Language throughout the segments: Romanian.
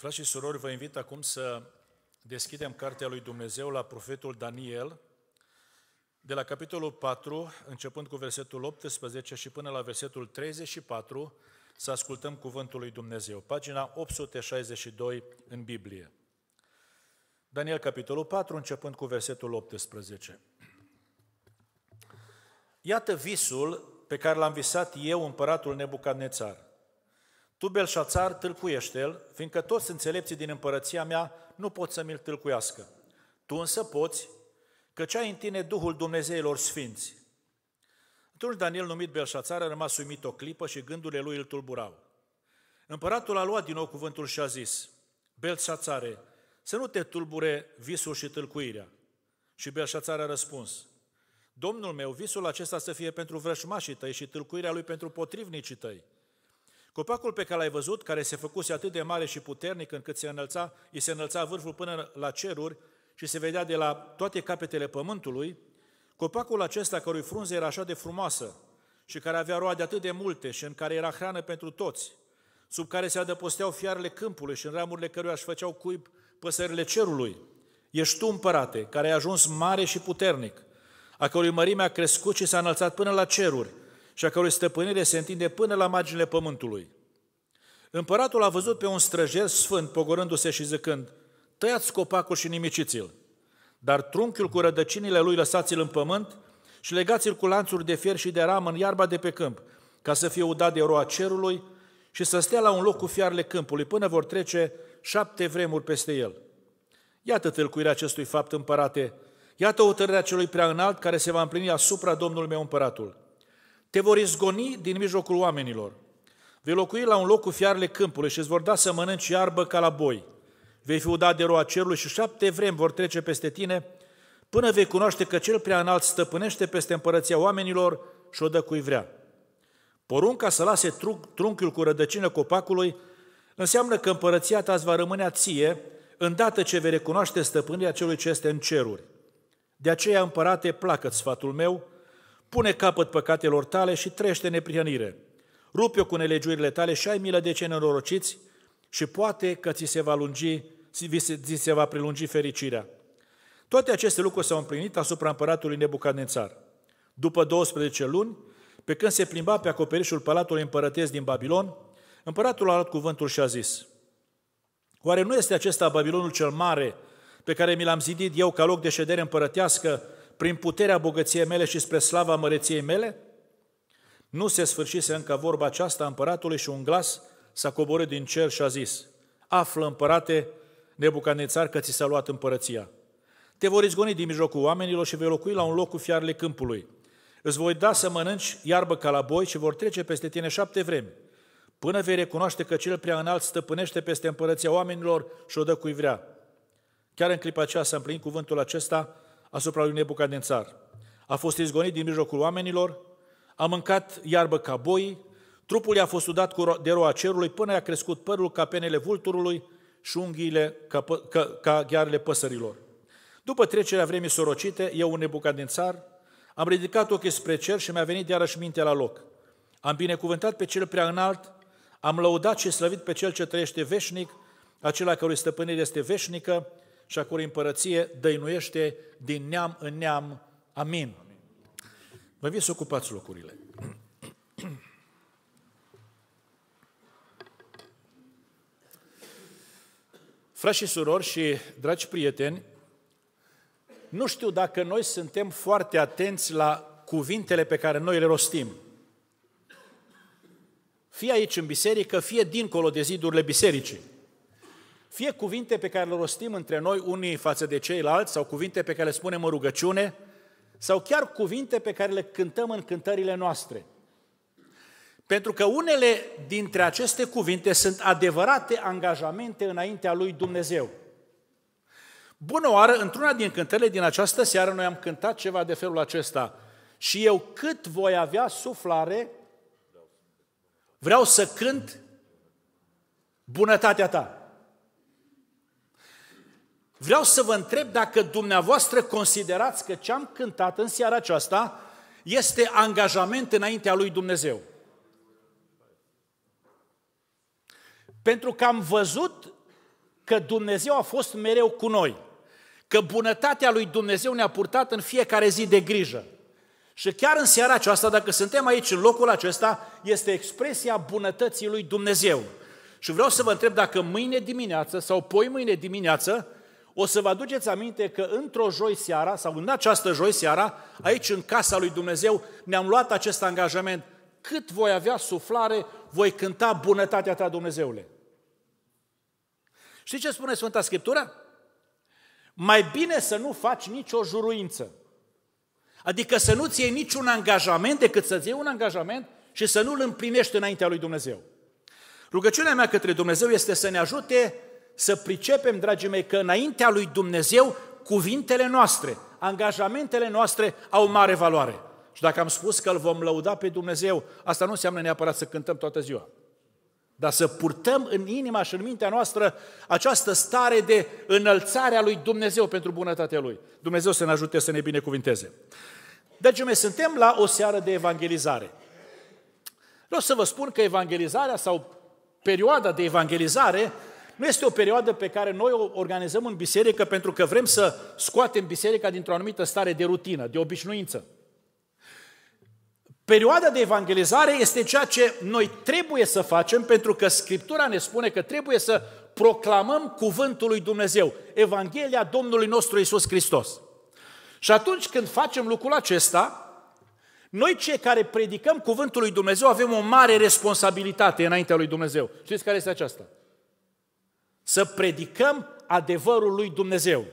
Frați și surori, vă invit acum să deschidem Cartea lui Dumnezeu la profetul Daniel, de la capitolul 4, începând cu versetul 18 și până la versetul 34, să ascultăm cuvântul lui Dumnezeu. Pagina 862 în Biblie. Daniel, capitolul 4, începând cu versetul 18. Iată visul pe care l-am visat eu, împăratul Nebucadnețar. Tu, Belșațar, tâlcuiește-l, fiindcă toți înțelepții din împărăția mea nu pot să mi-l tâlcuiască. Tu însă poți, ce ai în tine Duhul Dumnezeilor Sfinți. Atunci Daniel, numit Belșațar, a rămas uimit o clipă și gândurile lui îl tulburau. Împăratul a luat din nou cuvântul și a zis, Belșațare, să nu te tulbure visul și tâlcuirea. Și Belșațar a răspuns, Domnul meu, visul acesta să fie pentru vrășmașii tăi și tâlcuirea lui pentru potrivnicii tăi, Copacul pe care l-ai văzut, care se făcuse atât de mare și puternic încât se înălța, îi se înălța vârful până la ceruri și se vedea de la toate capetele pământului, copacul acesta cărui frunze era așa de frumoasă și care avea roade atât de multe și în care era hrană pentru toți, sub care se adăposteau fiarele câmpului și în ramurile căruia își făceau cuib păsările cerului. Ești tu, împărate, care ai ajuns mare și puternic, a cărui mărime a crescut și s-a înălțat până la ceruri, și a cărui stăpânire se întinde până la marginile pământului. Împăratul a văzut pe un străjer sfânt pogorându-se și zicând, tăiați copacul și nimiciți-l, dar trunchiul cu rădăcinile lui lăsați-l în pământ și legați-l cu lanțuri de fier și de ramă în iarba de pe câmp, ca să fie udat de roa cerului și să stea la un loc cu fiarele câmpului, până vor trece șapte vremuri peste el. Iată tâlcuirea acestui fapt, împărate, iată hotărârea celui prea înalt care se va împlini asupra Domnului meu împăratul. Te vor izgoni din mijlocul oamenilor. Vei locui la un loc cu fiarele câmpului și îți vor da să mănânci iarbă ca la boi. Vei fi udat de roa cerului și șapte vremi vor trece peste tine, până vei cunoaște că cel prea înalt stăpânește peste împărăția oamenilor și o dă cui vrea. Porunca să lase trunchiul cu rădăcină copacului înseamnă că împărăția ta îți va rămâne a ție, îndată ce vei recunoaște stăpânirea celui ce este în ceruri. De aceea, împărate, placă sfatul meu, Pune capăt păcatelor tale și trește neprihănire. Rupe-o cu nelegiurile tale și ai milă de cei nenorociți și poate că ți se va lungi, ți se va prelungi fericirea. Toate aceste lucruri s-au împlinit asupra împăratului Nebucadnețar. După 12 luni, pe când se plimba pe acoperișul palatului împărătesc din Babilon, împăratul a luat cuvântul și a zis, Oare nu este acesta Babilonul cel mare, pe care mi l-am zidit eu ca loc de ședere împărătească prin puterea bogăției mele și spre slava măreției mele? Nu se sfârșise încă vorba aceasta împăratului și un glas s-a coborât din cer și a zis, află împărate Nebucanețar că ți s-a luat împărăția. Te vor izgoni din mijlocul oamenilor și vei locui la un loc cu fiarele câmpului. Îți voi da să mănânci iarbă ca la boi și vor trece peste tine șapte vremi, până vei recunoaște că cel prea înalt stăpânește peste împărăția oamenilor și o dă cui vrea. Chiar în clipa aceea s-a împlinit cuvântul acesta, asupra lui Nebucadențar. A fost izgonit din mijlocul oamenilor, a mâncat iarbă ca boi, trupul i-a fost sudat de roa cerului până i-a crescut părul ca penele vulturului și unghiile ca, ca, ca ghearele păsărilor. După trecerea vremii sorocite, eu, un Nebucadențar, am ridicat ochii spre cer și mi-a venit iarăși mintea la loc. Am binecuvântat pe cel prea înalt, am lăudat și slăvit pe cel ce trăiește veșnic, acela cărui stăpânire este veșnică, și a cărui împărăție dăinuiește din neam în neam. Amin. Vă invit să ocupați locurile. Frați și surori și dragi prieteni, nu știu dacă noi suntem foarte atenți la cuvintele pe care noi le rostim. Fie aici în biserică, fie dincolo de zidurile bisericii. Fie cuvinte pe care le rostim între noi unii față de ceilalți, sau cuvinte pe care le spunem în rugăciune, sau chiar cuvinte pe care le cântăm în cântările noastre. Pentru că unele dintre aceste cuvinte sunt adevărate angajamente înaintea lui Dumnezeu. Bună oară, într-una din cântările din această seară noi am cântat ceva de felul acesta. Și eu cât voi avea suflare, vreau să cânt bunătatea ta. Vreau să vă întreb dacă dumneavoastră considerați că ce am cântat în seara aceasta este angajament înaintea lui Dumnezeu. Pentru că am văzut că Dumnezeu a fost mereu cu noi, că bunătatea lui Dumnezeu ne-a purtat în fiecare zi de grijă. Și chiar în seara aceasta, dacă suntem aici, în locul acesta, este expresia bunătății lui Dumnezeu. Și vreau să vă întreb dacă mâine dimineață sau poi mâine dimineață o să vă aduceți aminte că într-o joi seara, sau în această joi seara, aici în casa lui Dumnezeu, ne-am luat acest angajament. Cât voi avea suflare, voi cânta bunătatea ta, Dumnezeule. Știți ce spune Sfânta Scriptură? Mai bine să nu faci nicio juruință. Adică să nu-ți iei niciun angajament decât să-ți iei un angajament și să nu-l împlinești înaintea lui Dumnezeu. Rugăciunea mea către Dumnezeu este să ne ajute să pricepem, dragii mei, că înaintea lui Dumnezeu cuvintele noastre, angajamentele noastre au mare valoare. Și dacă am spus că îl vom lăuda pe Dumnezeu, asta nu înseamnă neapărat să cântăm toată ziua. Dar să purtăm în inima și în mintea noastră această stare de înălțare a lui Dumnezeu pentru bunătatea lui. Dumnezeu să ne ajute să ne binecuvinteze. Deci, mei, suntem la o seară de evangelizare. Vreau să vă spun că evangelizarea sau perioada de evangelizare nu este o perioadă pe care noi o organizăm în biserică pentru că vrem să scoatem biserica dintr-o anumită stare de rutină, de obișnuință. Perioada de evangelizare este ceea ce noi trebuie să facem pentru că Scriptura ne spune că trebuie să proclamăm cuvântul lui Dumnezeu, Evanghelia Domnului nostru Isus Hristos. Și atunci când facem lucrul acesta, noi cei care predicăm cuvântul lui Dumnezeu avem o mare responsabilitate înaintea lui Dumnezeu. Știți care este aceasta? să predicăm adevărul lui Dumnezeu.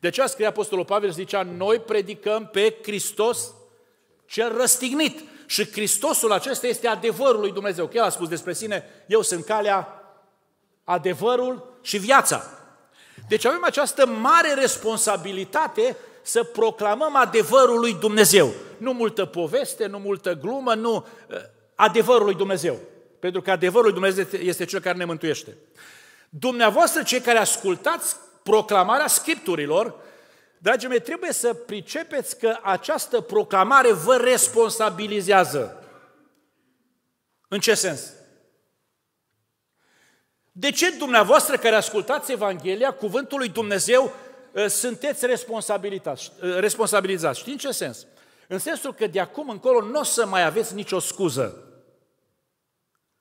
De aceea scrie Apostolul Pavel, zicea, noi predicăm pe Hristos cel răstignit. Și Hristosul acesta este adevărul lui Dumnezeu. Că el a spus despre sine, eu sunt calea, adevărul și viața. Deci avem această mare responsabilitate să proclamăm adevărul lui Dumnezeu. Nu multă poveste, nu multă glumă, nu eh, adevărul lui Dumnezeu. Pentru că adevărul lui Dumnezeu este cel care ne mântuiește. Dumneavoastră, cei care ascultați proclamarea Scripturilor, dragii mei, trebuie să pricepeți că această proclamare vă responsabilizează. În ce sens? De ce dumneavoastră care ascultați Evanghelia, Cuvântul lui Dumnezeu, ă, sunteți ă, responsabilizați? Știți în ce sens? În sensul că de acum încolo nu o să mai aveți nicio scuză.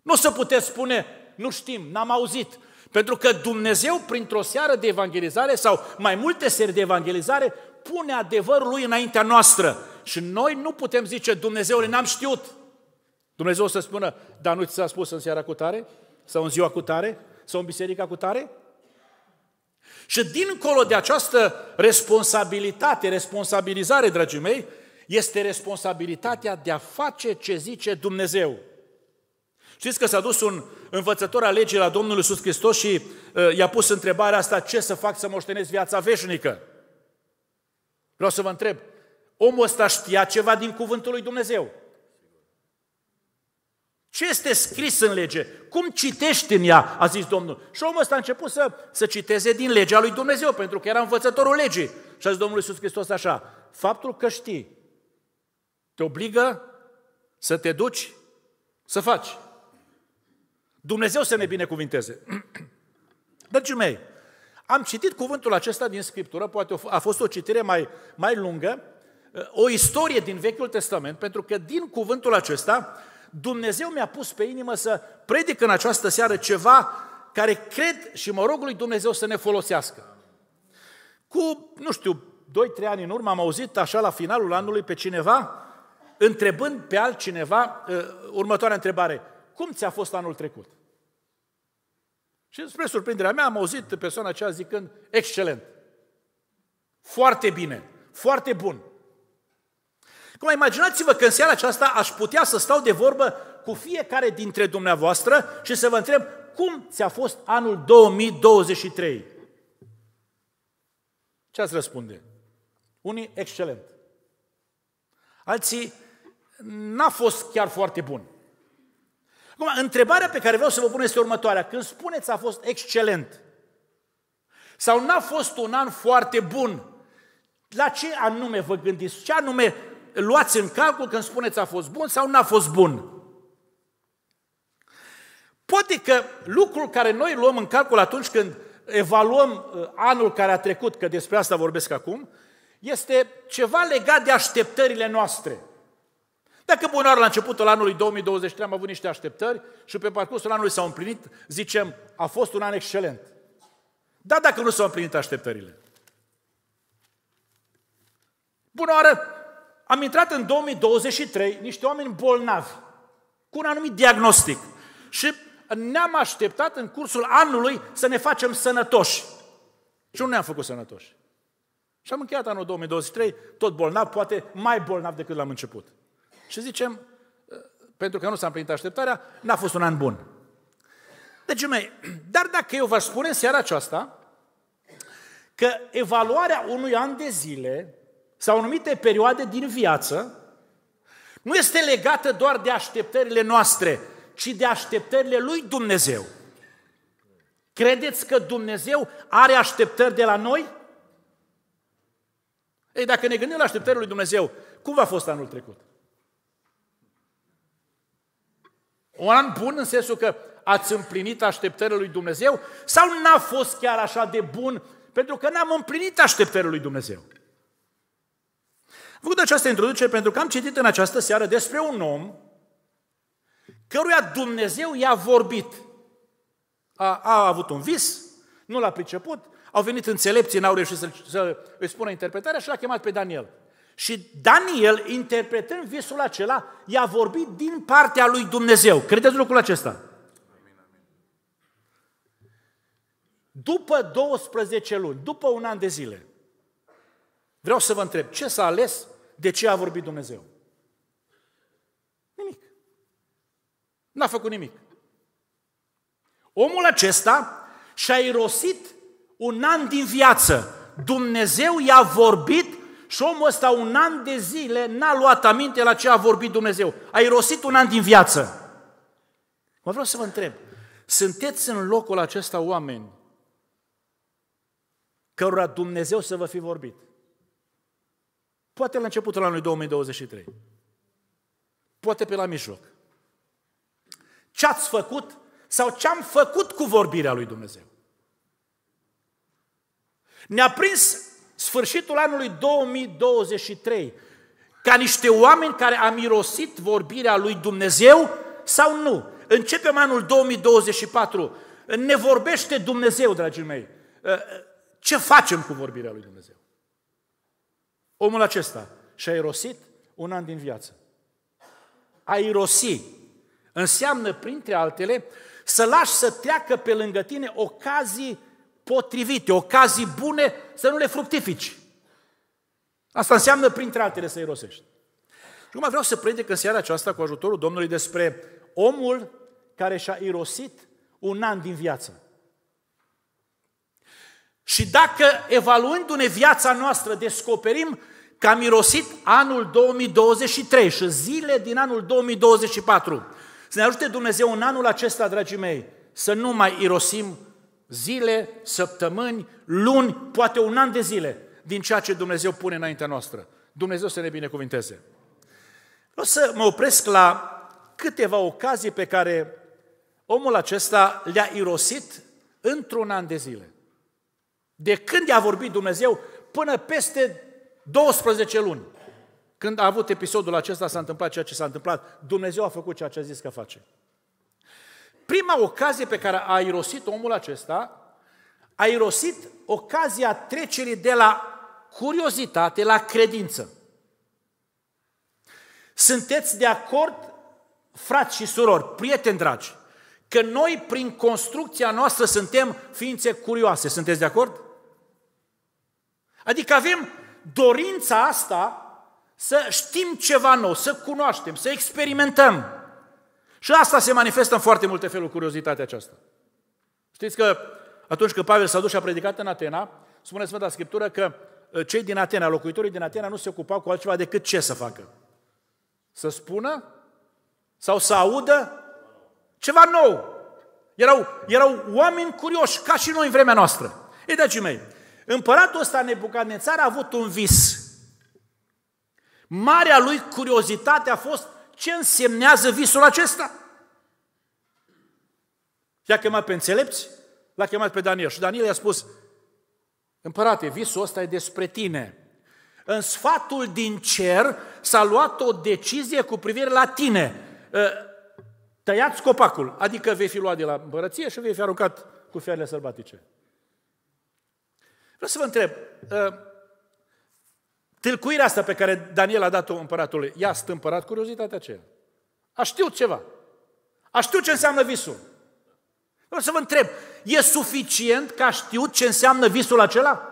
Nu o să puteți spune, nu știm, n-am auzit, pentru că Dumnezeu, printr-o seară de evangelizare sau mai multe seri de evangelizare, pune adevărul lui înaintea noastră. Și noi nu putem zice, Dumnezeule, n-am știut. Dumnezeu o să spună, dar nu ți s-a spus în seara cu tare? Sau în ziua cu tare? Sau în biserica cu tare? Și dincolo de această responsabilitate, responsabilizare, dragii mei, este responsabilitatea de a face ce zice Dumnezeu. Știți că s-a dus un învățător al legii la Domnul Iisus Hristos și uh, i-a pus întrebarea asta, ce să fac să moștenesc viața veșnică? Vreau să vă întreb, omul ăsta știa ceva din cuvântul lui Dumnezeu? Ce este scris în lege? Cum citești în ea? A zis Domnul. Și omul ăsta a început să, să citeze din legea lui Dumnezeu, pentru că era învățătorul legii. Și a zis Domnul Iisus Hristos așa, faptul că știi te obligă să te duci să faci. Dumnezeu să ne binecuvinteze. Dragii mei, am citit cuvântul acesta din Scriptură, poate a fost o citire mai, mai lungă, o istorie din Vechiul Testament, pentru că din cuvântul acesta Dumnezeu mi-a pus pe inimă să predic în această seară ceva care cred și mă rog lui Dumnezeu să ne folosească. Cu, nu știu, 2-3 ani în urmă am auzit așa la finalul anului pe cineva întrebând pe altcineva uh, următoarea întrebare. Cum ți-a fost anul trecut? Și spre surprinderea mea am auzit persoana aceea zicând, excelent, foarte bine, foarte bun. Cum imaginați-vă că în seara aceasta aș putea să stau de vorbă cu fiecare dintre dumneavoastră și să vă întreb cum ți-a fost anul 2023? Ce ați răspunde? Unii, excelent. Alții, n-a fost chiar foarte bun. Acum, întrebarea pe care vreau să vă pun este următoarea. Când spuneți a fost excelent sau n-a fost un an foarte bun, la ce anume vă gândiți? Ce anume luați în calcul când spuneți a fost bun sau n-a fost bun? Poate că lucrul care noi luăm în calcul atunci când evaluăm uh, anul care a trecut, că despre asta vorbesc acum, este ceva legat de așteptările noastre. Dacă bunar la începutul anului 2023 am avut niște așteptări și pe parcursul anului s-au împlinit, zicem, a fost un an excelent. Da, dacă nu s-au împlinit așteptările. Bună oară! Am intrat în 2023 niște oameni bolnavi, cu un anumit diagnostic. Și ne-am așteptat în cursul anului să ne facem sănătoși. Și nu ne-am făcut sănătoși. Și am încheiat anul 2023 tot bolnav, poate mai bolnav decât l-am început. Și zicem, ă, pentru că nu s-a împlinit așteptarea, n-a fost un an bun. Deci, mei, dar dacă eu vă spun în seara aceasta că evaluarea unui an de zile sau anumite perioade din viață nu este legată doar de așteptările noastre, ci de așteptările lui Dumnezeu. Credeți că Dumnezeu are așteptări de la noi? Ei, dacă ne gândim la așteptările lui Dumnezeu, cum a fost anul trecut? Un an bun în sensul că ați împlinit așteptările lui Dumnezeu sau n-a fost chiar așa de bun pentru că n-am împlinit așteptările lui Dumnezeu? Văd această introducere pentru că am citit în această seară despre un om căruia Dumnezeu i-a vorbit. A, a avut un vis, nu l-a priceput, au venit înțelepții, n-au reușit să, să îi spună interpretarea și l-a chemat pe Daniel. Și Daniel, interpretând visul acela, i-a vorbit din partea lui Dumnezeu. Credeți lucrul acesta? După 12 luni, după un an de zile, vreau să vă întreb, ce s-a ales, de ce a vorbit Dumnezeu? Nimic. N-a făcut nimic. Omul acesta și-a irosit un an din viață. Dumnezeu i-a vorbit și omul ăsta un an de zile n-a luat aminte la ce a vorbit Dumnezeu. A irosit un an din viață. Mă vreau să vă întreb, sunteți în locul acesta oameni cărora Dumnezeu să vă fi vorbit? Poate la începutul anului 2023. Poate pe la mijloc. Ce ați făcut sau ce am făcut cu vorbirea lui Dumnezeu? Ne-a prins sfârșitul anului 2023, ca niște oameni care a mirosit vorbirea lui Dumnezeu sau nu? Începem anul 2024. Ne vorbește Dumnezeu, dragii mei. Ă, ă, ce facem cu vorbirea lui Dumnezeu? Omul acesta și-a irosit un an din viață. A irosi înseamnă, printre altele, să lași să treacă pe lângă tine ocazii potrivite, ocazii bune, să nu le fructifici. Asta înseamnă, printre altele, să rosești. Și acum vreau să predic în seara aceasta, cu ajutorul Domnului, despre omul care și-a irosit un an din viață. Și dacă, evaluându-ne viața noastră, descoperim că am irosit anul 2023 și zile din anul 2024, să ne ajute Dumnezeu în anul acesta, dragii mei, să nu mai irosim zile, săptămâni, luni, poate un an de zile din ceea ce Dumnezeu pune înaintea noastră. Dumnezeu să ne binecuvinteze. Vreau să mă opresc la câteva ocazii pe care omul acesta le-a irosit într-un an de zile. De când i-a vorbit Dumnezeu până peste 12 luni. Când a avut episodul acesta, s-a întâmplat ceea ce s-a întâmplat, Dumnezeu a făcut ceea ce a zis că face prima ocazie pe care a irosit omul acesta, a irosit ocazia trecerii de la curiozitate la credință. Sunteți de acord, frați și surori, prieteni dragi, că noi prin construcția noastră suntem ființe curioase. Sunteți de acord? Adică avem dorința asta să știm ceva nou, să cunoaștem, să experimentăm. Și asta se manifestă în foarte multe feluri, curiozitatea aceasta. Știți că atunci când Pavel s-a dus și a predicat în Atena, spune Sfânta Scriptură că uh, cei din Atena, locuitorii din Atena, nu se ocupau cu altceva decât ce să facă. Să spună sau să audă ceva nou. Erau, erau oameni curioși, ca și noi în vremea noastră. Ei, dragii mei, împăratul ăsta Nebucadnețar a avut un vis. Marea lui curiozitate a fost ce însemnează visul acesta? I-a chemat pe înțelepți, l-a chemat pe Daniel și Daniel i-a spus, împărate, visul ăsta e despre tine. În sfatul din cer s-a luat o decizie cu privire la tine. Ă, tăiați copacul, adică vei fi luat de la împărăție și vei fi aruncat cu fiarele sălbatice. Vreau să vă întreb, ă, Tâlcuirea asta pe care Daniel a dat-o împăratului, i-a stâmpărat curiozitatea aceea. A știut ceva. A știut ce înseamnă visul. Vreau să vă întreb, e suficient că a știut ce înseamnă visul acela?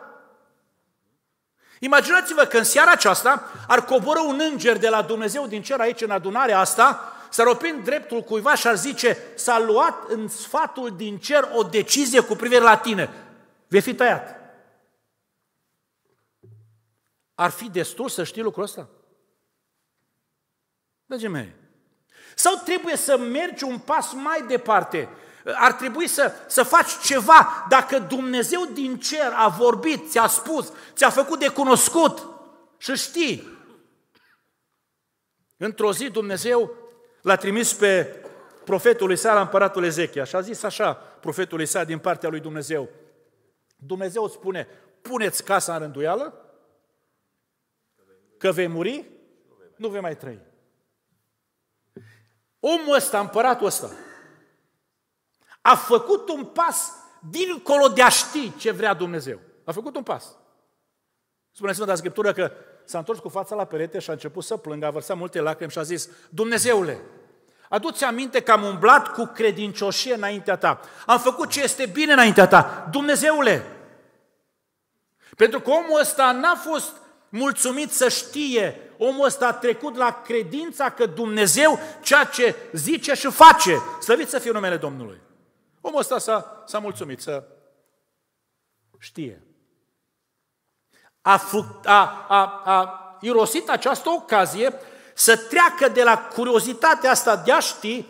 Imaginați-vă că în seara aceasta ar coboră un înger de la Dumnezeu din cer aici în adunarea asta, s-ar opri în dreptul cuiva și ar zice s-a luat în sfatul din cer o decizie cu privire la tine. Vei fi tăiat. Ar fi destul să știi lucrul ăsta? Dragii mei, sau trebuie să mergi un pas mai departe? Ar trebui să, să faci ceva. Dacă Dumnezeu din cer a vorbit, ți-a spus, ți-a făcut de cunoscut și știi. Într-o zi Dumnezeu l-a trimis pe profetul Isaia la împăratul Ezechia și a zis așa profetul Isaia din partea lui Dumnezeu. Dumnezeu spune, puneți casa în rânduială, că vei muri, nu vei mai trăi. Omul ăsta, împăratul ăsta, a făcut un pas dincolo de a ști ce vrea Dumnezeu. A făcut un pas. Spune Sfânta Scriptură că s-a întors cu fața la perete și a început să plângă, a vărsat multe lacrimi și a zis, Dumnezeule, adu-ți aminte că am umblat cu credincioșie înaintea ta. Am făcut ce este bine înaintea ta. Dumnezeule! Pentru că omul ăsta n-a fost mulțumit să știe omul ăsta a trecut la credința că Dumnezeu ceea ce zice și face. Slăvit să fie numele Domnului. Omul ăsta s-a, s-a mulțumit să știe. A, fut, a, a, a irosit această ocazie să treacă de la curiozitatea asta de a ști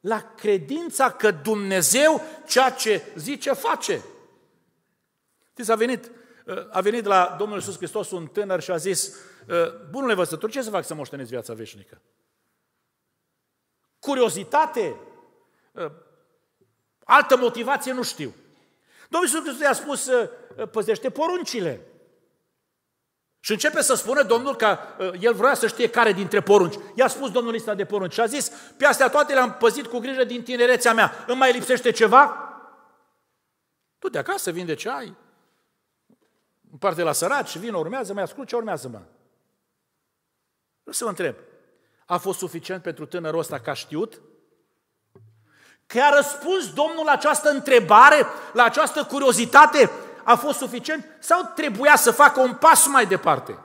la credința că Dumnezeu ceea ce zice face. Știți, a venit a venit la Domnul Iisus Hristos un tânăr și a zis, ă, bunule văsător, ce să fac să moșteniți viața veșnică? Curiozitate? Ă, altă motivație nu știu. Domnul Iisus Hristos i-a spus, ă, păzește poruncile. Și începe să spună Domnul că el vrea să știe care dintre porunci. I-a spus Domnul lista de porunci și a zis, pe astea toate le-am păzit cu grijă din tinerețea mea. Îmi mai lipsește ceva? Tu de acasă vinde ce ai, în parte la săraci, vină, urmează, mai ascult ce urmează, mă. Nu să vă întreb, a fost suficient pentru tânărul ăsta ca știut? Că a răspuns Domnul la această întrebare, la această curiozitate, a fost suficient sau trebuia să facă un pas mai departe?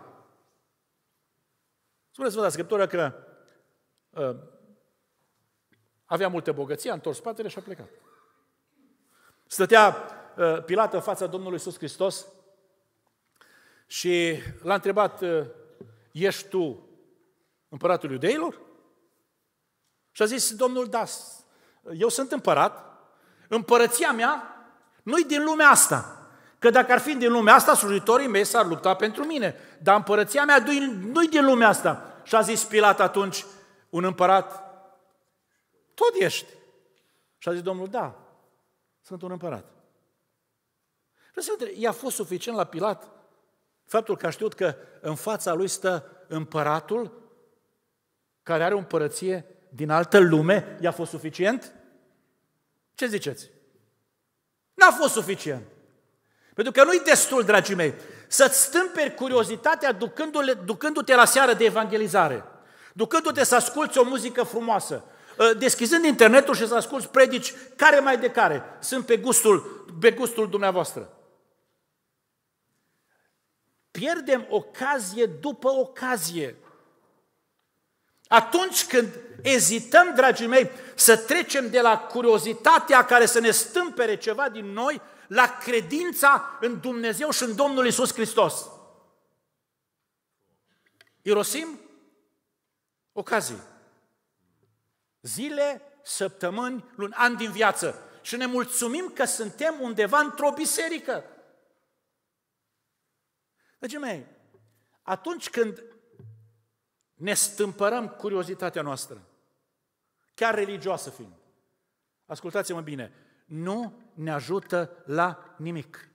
Spuneți-vă la Scriptură că uh, avea multe bogății, a întors spatele și a plecat. Stătea uh, Pilat în fața Domnului Iisus Hristos și l-a întrebat, ă, ești tu împăratul iudeilor? Și a zis, domnul, da, eu sunt împărat, împărăția mea nu din lumea asta. Că dacă ar fi din lumea asta, slujitorii mei s-ar lupta pentru mine. Dar împărăția mea nu-i din lumea asta. Și a zis Pilat atunci, un împărat, tot ești. Și a zis Domnul, da, sunt un împărat. i-a fost suficient la Pilat Faptul că a știut că în fața lui stă împăratul care are o împărăție din altă lume, i-a fost suficient? Ce ziceți? N-a fost suficient. Pentru că nu-i destul, dragii mei, să-ți stâmperi curiozitatea ducându-te, ducându-te la seară de evangelizare, ducându-te să asculți o muzică frumoasă, ă, deschizând internetul și să asculți predici care mai de care, sunt pe gustul, pe gustul dumneavoastră. Pierdem ocazie după ocazie. Atunci când ezităm, dragii mei, să trecem de la curiozitatea care să ne stâmpere ceva din noi, la credința în Dumnezeu și în Domnul Isus Hristos. Irosim ocazii. Zile, săptămâni, luni, ani din viață. Și ne mulțumim că suntem undeva într-o biserică. Dragii mei, atunci când ne stâmpărăm curiozitatea noastră, chiar religioasă fiind, ascultați-mă bine, nu ne ajută la nimic.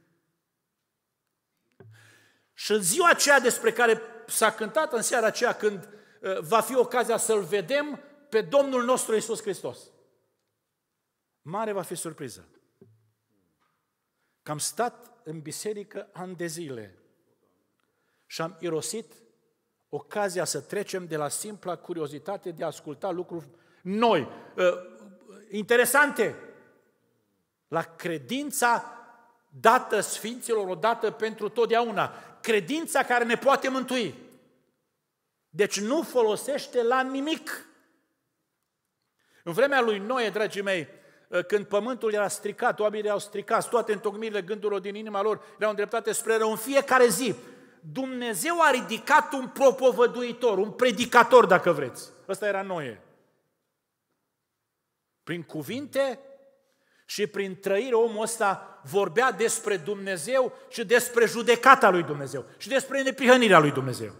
Și în ziua aceea despre care s-a cântat, în seara aceea când uh, va fi ocazia să-L vedem pe Domnul nostru Isus Hristos, mare va fi surpriză. Că am stat în biserică ani de zile, și am irosit ocazia să trecem de la simpla curiozitate de a asculta lucruri noi, ă, interesante, la credința dată Sfinților odată pentru totdeauna, credința care ne poate mântui. Deci nu folosește la nimic. În vremea lui Noe, dragii mei, ă, când pământul era stricat, oamenii erau stricați, toate întocmirile gândurilor din inima lor erau îndreptate spre rău în fiecare zi. Dumnezeu a ridicat un propovăduitor, un predicator, dacă vreți. Ăsta era Noe. Prin cuvinte și prin trăire omul ăsta vorbea despre Dumnezeu și despre judecata lui Dumnezeu și despre neprihănirea lui Dumnezeu.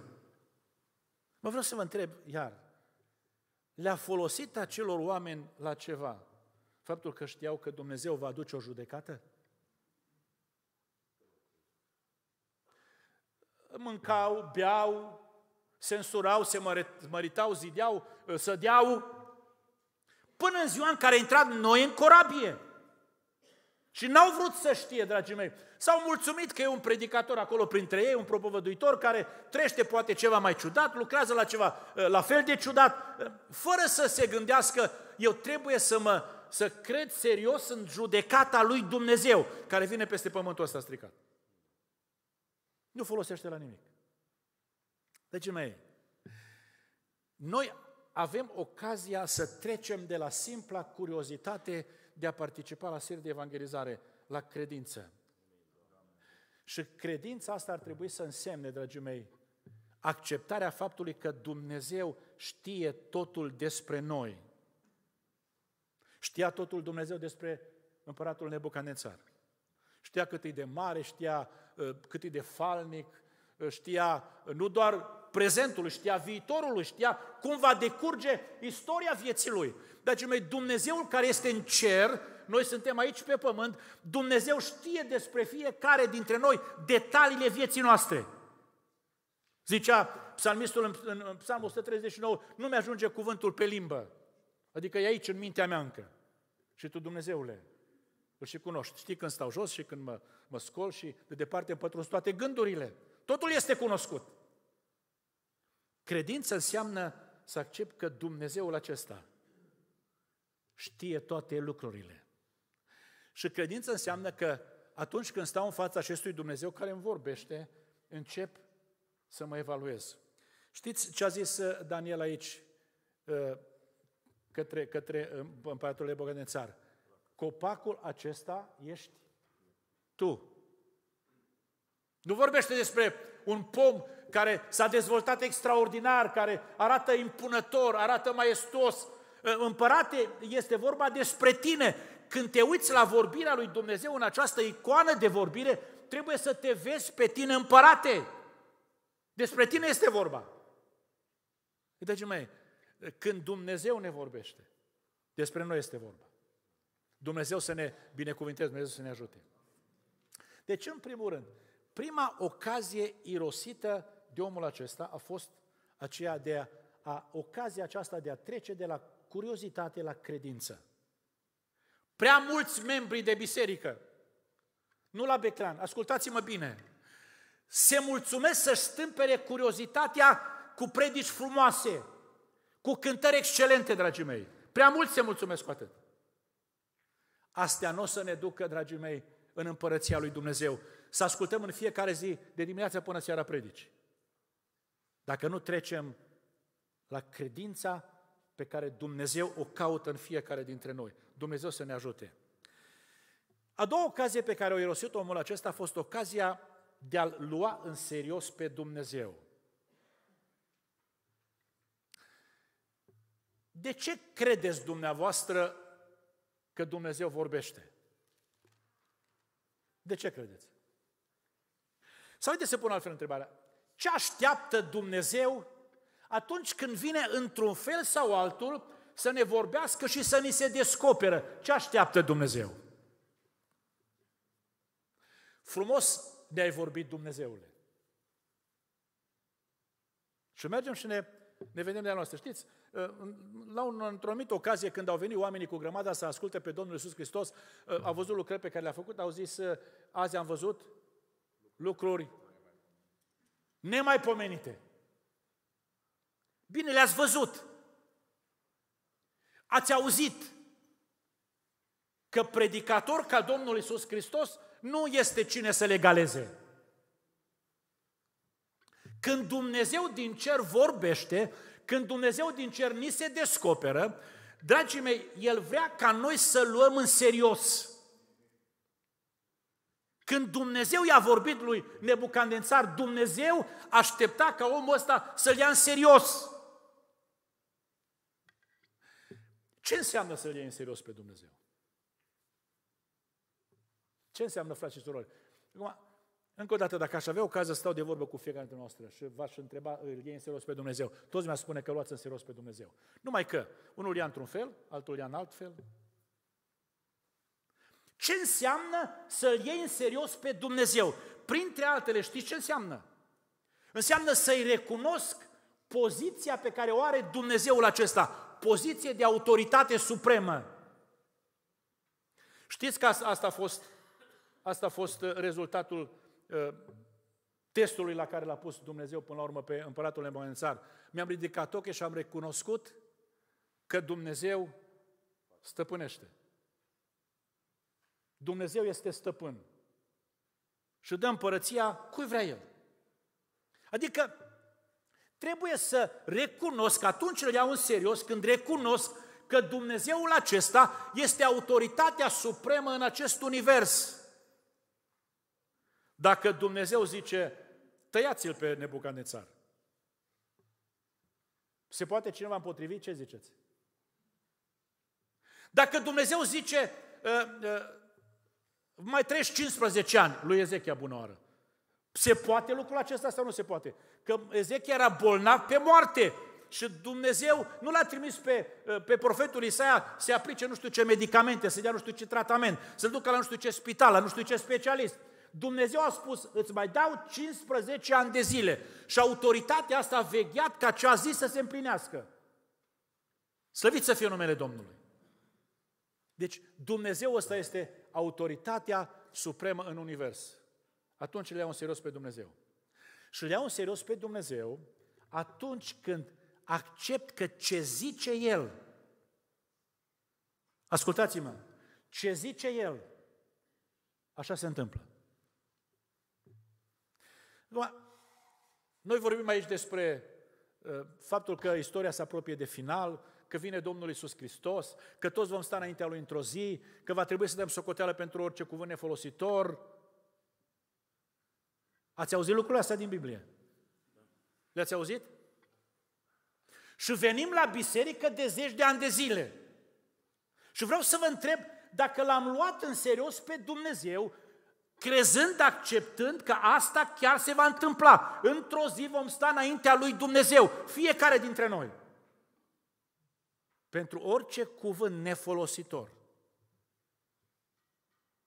Mă vreau să vă întreb iar, le-a folosit acelor oameni la ceva faptul că știau că Dumnezeu va aduce o judecată? mâncau, beau, se însurau, se măritau, zideau, uh, sădeau, până în ziua în care a intrat noi în corabie. Și n-au vrut să știe, dragii mei. S-au mulțumit că e un predicator acolo printre ei, un propovăduitor care trește poate ceva mai ciudat, lucrează la ceva uh, la fel de ciudat, uh, fără să se gândească, eu trebuie să mă să cred serios în judecata lui Dumnezeu care vine peste pământul ăsta stricat. Nu folosește la nimic. Deci, mei, noi avem ocazia să trecem de la simpla curiozitate de a participa la seri de evangelizare, la credință. Și credința asta ar trebui să însemne, dragii mei, acceptarea faptului că Dumnezeu știe totul despre noi. Știa totul Dumnezeu despre împăratul Nebucanețar. Știa cât e de mare, știa uh, cât e de falnic, uh, știa uh, nu doar prezentul, știa viitorul, știa cum va decurge istoria vieții lui. Deci, mei, Dumnezeul care este în cer, noi suntem aici pe pământ, Dumnezeu știe despre fiecare dintre noi detaliile vieții noastre. Zicea psalmistul în psalmul 139, nu mi-ajunge cuvântul pe limbă. Adică e aici, în mintea mea încă. Și tu, Dumnezeule, îl și cunoști. Știi când stau jos și când mă, mă scol și de departe îmi toate gândurile. Totul este cunoscut. Credință înseamnă să accept că Dumnezeul acesta știe toate lucrurile. Și credință înseamnă că atunci când stau în fața acestui Dumnezeu care îmi vorbește, încep să mă evaluez. Știți ce a zis uh, Daniel aici uh, către, către uh, împăratul țară? Copacul acesta ești tu. Nu vorbește despre un pom care s-a dezvoltat extraordinar, care arată impunător, arată maestos. Ă, împărate, este vorba despre tine. Când te uiți la vorbirea lui Dumnezeu în această icoană de vorbire, trebuie să te vezi pe tine împărate. Despre tine este vorba. Dragii mai. când Dumnezeu ne vorbește, despre noi este vorba. Dumnezeu să ne binecuvinteze, Dumnezeu să ne ajute. Deci, în primul rând, prima ocazie irosită de omul acesta a fost aceea de a, a ocazia aceasta de a trece de la curiozitate la credință. Prea mulți membri de biserică, nu la Beclan, ascultați-mă bine, se mulțumesc să-și stâmpere curiozitatea cu predici frumoase, cu cântări excelente, dragii mei. Prea mulți se mulțumesc cu atât. Astea nu o să ne ducă, dragii mei, în împărăția lui Dumnezeu. Să ascultăm în fiecare zi, de dimineața până seara, predici. Dacă nu trecem la credința pe care Dumnezeu o caută în fiecare dintre noi. Dumnezeu să ne ajute. A doua ocazie pe care o irosit omul acesta a fost ocazia de a-L lua în serios pe Dumnezeu. De ce credeți dumneavoastră că Dumnezeu vorbește. De ce credeți? Sau uite să pun altfel întrebarea. Ce așteaptă Dumnezeu atunci când vine într-un fel sau altul să ne vorbească și să ni se descoperă? Ce așteaptă Dumnezeu? Frumos ne-ai vorbit Dumnezeule. Și mergem și ne ne vedem de la noastră. Știți, ă, la un, într-o anumită ocazie, când au venit oamenii cu grămada să asculte pe Domnul Iisus Hristos, ă, au văzut lucrări pe care le-a făcut, au zis, ă, azi am văzut lucruri nemaipomenite. Bine, le-ați văzut. Ați auzit că predicator ca Domnul Iisus Hristos nu este cine să le când Dumnezeu din cer vorbește, când Dumnezeu din cer ni se descoperă, dragii mei, El vrea ca noi să luăm în serios. Când Dumnezeu i-a vorbit lui Nebucandențar, Dumnezeu aștepta ca omul ăsta să-l ia în serios. Ce înseamnă să-l iei în serios pe Dumnezeu? Ce înseamnă, frate și surori? Încă o dată, dacă aș avea ocazia să stau de vorbă cu fiecare dintre noastre și v-aș întreba, îl iei în serios pe Dumnezeu, toți mi-ar spune că luați în serios pe Dumnezeu. Numai că unul ia într-un fel, altul ia în alt fel. Ce înseamnă să-L iei în serios pe Dumnezeu? Printre altele, știți ce înseamnă? Înseamnă să-i recunosc poziția pe care o are Dumnezeul acesta, poziție de autoritate supremă. Știți că asta a fost, asta a fost uh, rezultatul Uh, testului la care l-a pus Dumnezeu până la urmă pe împăratul Nebucanțar. Mi-am ridicat ochii și am recunoscut că Dumnezeu stăpânește. Dumnezeu este stăpân. Și dă împărăția cui vrea El. Adică trebuie să recunosc, atunci îl iau în serios când recunosc că Dumnezeul acesta este autoritatea supremă în acest univers. Dacă Dumnezeu zice, tăiați-l pe Nebucanețar, se poate cineva împotrivi? Ce ziceți? Dacă Dumnezeu zice, uh, uh, mai treci 15 ani lui Ezechia oară. se poate lucrul acesta sau nu se poate? Că Ezechia era bolnav pe moarte și Dumnezeu nu l-a trimis pe, uh, pe profetul Isaia să aplice nu știu ce medicamente, să dea nu știu ce tratament, să-l ducă la nu știu ce spital, la nu știu ce specialist. Dumnezeu a spus, îți mai dau 15 ani de zile. Și autoritatea asta a vegheat ca ce a zis să se împlinească. Slăvit să fie numele Domnului. Deci Dumnezeu ăsta este autoritatea supremă în univers. Atunci le iau în serios pe Dumnezeu. Și le iau în serios pe Dumnezeu atunci când accept că ce zice El, ascultați-mă, ce zice El, așa se întâmplă. Numai, noi vorbim aici despre uh, faptul că istoria se apropie de final, că vine Domnul Isus Hristos, că toți vom sta înaintea Lui într-o zi, că va trebui să dăm socoteală pentru orice cuvânt nefolositor. Ați auzit lucrurile astea din Biblie? Le-ați auzit? Și venim la biserică de zeci de ani de zile. Și vreau să vă întreb dacă l-am luat în serios pe Dumnezeu crezând, acceptând că asta chiar se va întâmpla. Într-o zi vom sta înaintea lui Dumnezeu, fiecare dintre noi. Pentru orice cuvânt nefolositor.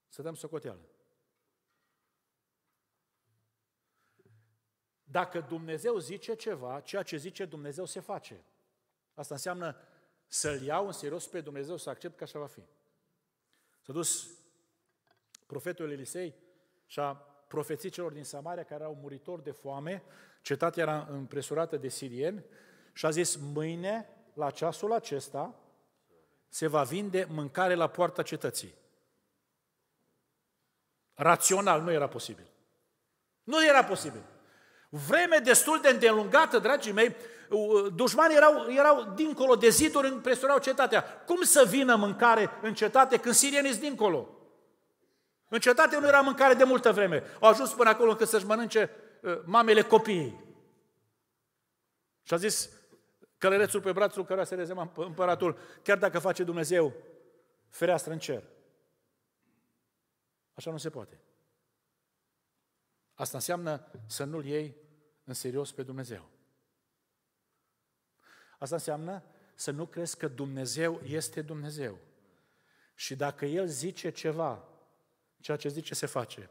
Să dăm socoteală. Dacă Dumnezeu zice ceva, ceea ce zice Dumnezeu se face. Asta înseamnă să-L iau în serios pe Dumnezeu, să accept că așa va fi. S-a dus profetul Elisei și a profeții celor din Samaria care erau muritori de foame, cetatea era împresurată de sirieni, și a zis, mâine, la ceasul acesta, se va vinde mâncare la poarta cetății. Rațional nu era posibil. Nu era posibil. Vreme destul de îndelungată, dragii mei, dușmanii erau, erau dincolo de ziduri, împresurau cetatea. Cum să vină mâncare în cetate când sirienii sunt dincolo? În cetate nu era mâncare de multă vreme. Au ajuns până acolo încât să-și mănânce uh, mamele copiii. Și a zis călărețul pe brațul care se rezema împăratul, chiar dacă face Dumnezeu fereastră în cer. Așa nu se poate. Asta înseamnă să nu-L iei în serios pe Dumnezeu. Asta înseamnă să nu crezi că Dumnezeu este Dumnezeu. Și dacă El zice ceva, Ceea ce zice se face.